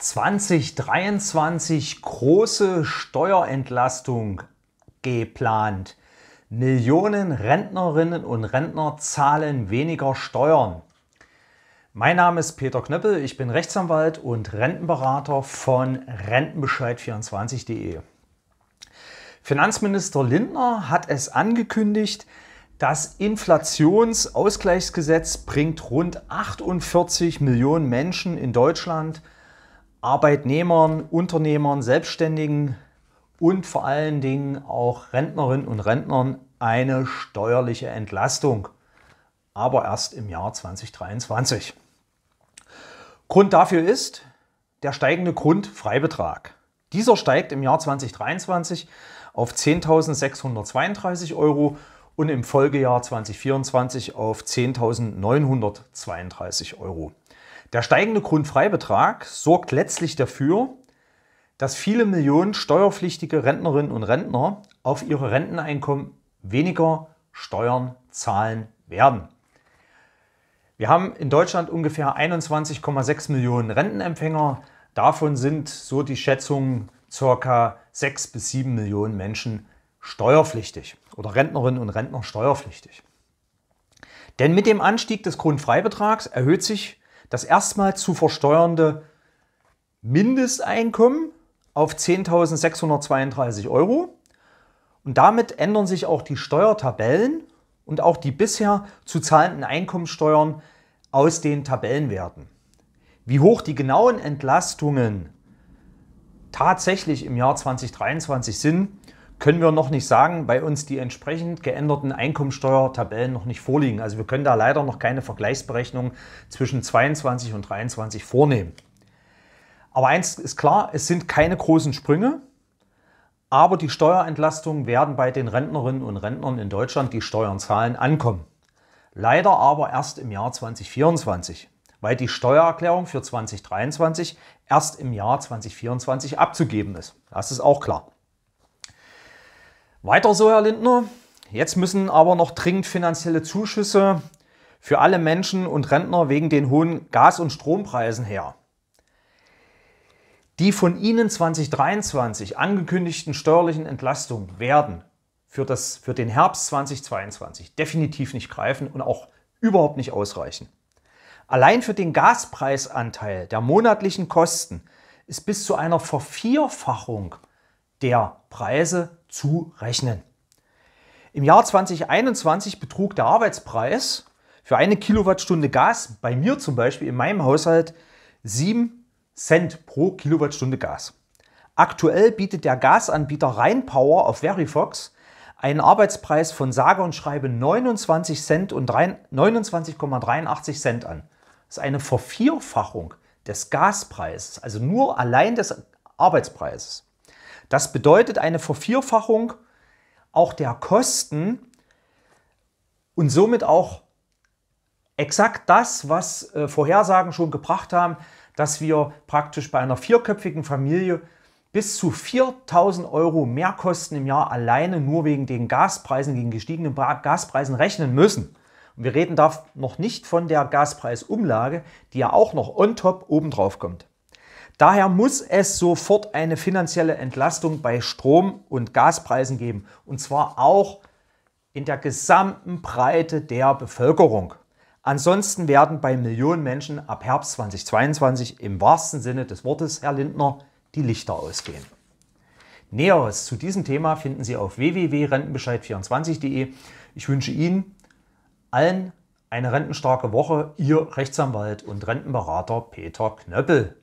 2023 große Steuerentlastung geplant. Millionen Rentnerinnen und Rentner zahlen weniger Steuern. Mein Name ist Peter Knöppel, ich bin Rechtsanwalt und Rentenberater von Rentenbescheid24.de. Finanzminister Lindner hat es angekündigt, das Inflationsausgleichsgesetz bringt rund 48 Millionen Menschen in Deutschland – Arbeitnehmern, Unternehmern, Selbstständigen und vor allen Dingen auch Rentnerinnen und Rentnern eine steuerliche Entlastung, aber erst im Jahr 2023. Grund dafür ist der steigende Grundfreibetrag. Dieser steigt im Jahr 2023 auf 10.632 Euro und im Folgejahr 2024 auf 10.932 Euro. Der steigende Grundfreibetrag sorgt letztlich dafür, dass viele Millionen steuerpflichtige Rentnerinnen und Rentner auf ihre Renteneinkommen weniger Steuern zahlen werden. Wir haben in Deutschland ungefähr 21,6 Millionen Rentenempfänger. Davon sind, so die Schätzungen, ca. 6 bis 7 Millionen Menschen steuerpflichtig oder Rentnerinnen und Rentner steuerpflichtig. Denn mit dem Anstieg des Grundfreibetrags erhöht sich das erstmals zu versteuernde Mindesteinkommen auf 10.632 Euro. Und damit ändern sich auch die Steuertabellen und auch die bisher zu zahlenden Einkommenssteuern aus den Tabellenwerten. Wie hoch die genauen Entlastungen tatsächlich im Jahr 2023 sind, können wir noch nicht sagen, bei uns die entsprechend geänderten Einkommensteuertabellen noch nicht vorliegen. Also wir können da leider noch keine Vergleichsberechnung zwischen 22 und 23 vornehmen. Aber eins ist klar, es sind keine großen Sprünge, aber die Steuerentlastungen werden bei den Rentnerinnen und Rentnern in Deutschland, die Steuern zahlen, ankommen. Leider aber erst im Jahr 2024, weil die Steuererklärung für 2023 erst im Jahr 2024 abzugeben ist. Das ist auch klar. Weiter so, Herr Lindner. Jetzt müssen aber noch dringend finanzielle Zuschüsse für alle Menschen und Rentner wegen den hohen Gas- und Strompreisen her. Die von Ihnen 2023 angekündigten steuerlichen Entlastungen werden für, das, für den Herbst 2022 definitiv nicht greifen und auch überhaupt nicht ausreichen. Allein für den Gaspreisanteil der monatlichen Kosten ist bis zu einer Vervierfachung der Preise zu rechnen. Im Jahr 2021 betrug der Arbeitspreis für eine Kilowattstunde Gas, bei mir zum Beispiel in meinem Haushalt, 7 Cent pro Kilowattstunde Gas. Aktuell bietet der Gasanbieter Rheinpower auf Verifox einen Arbeitspreis von sage und schreibe 29 Cent und 29,83 Cent an. Das ist eine Vervierfachung des Gaspreises, also nur allein des Arbeitspreises. Das bedeutet eine Vervierfachung auch der Kosten und somit auch exakt das, was äh, Vorhersagen schon gebracht haben, dass wir praktisch bei einer vierköpfigen Familie bis zu 4000 Euro mehr Kosten im Jahr alleine nur wegen den Gaspreisen, gegen gestiegenen Gaspreisen rechnen müssen. Und wir reden da noch nicht von der Gaspreisumlage, die ja auch noch on top obendrauf kommt. Daher muss es sofort eine finanzielle Entlastung bei Strom- und Gaspreisen geben. Und zwar auch in der gesamten Breite der Bevölkerung. Ansonsten werden bei Millionen Menschen ab Herbst 2022 im wahrsten Sinne des Wortes, Herr Lindner, die Lichter ausgehen. Näheres zu diesem Thema finden Sie auf www.rentenbescheid24.de. Ich wünsche Ihnen allen eine rentenstarke Woche. Ihr Rechtsanwalt und Rentenberater Peter Knöppel.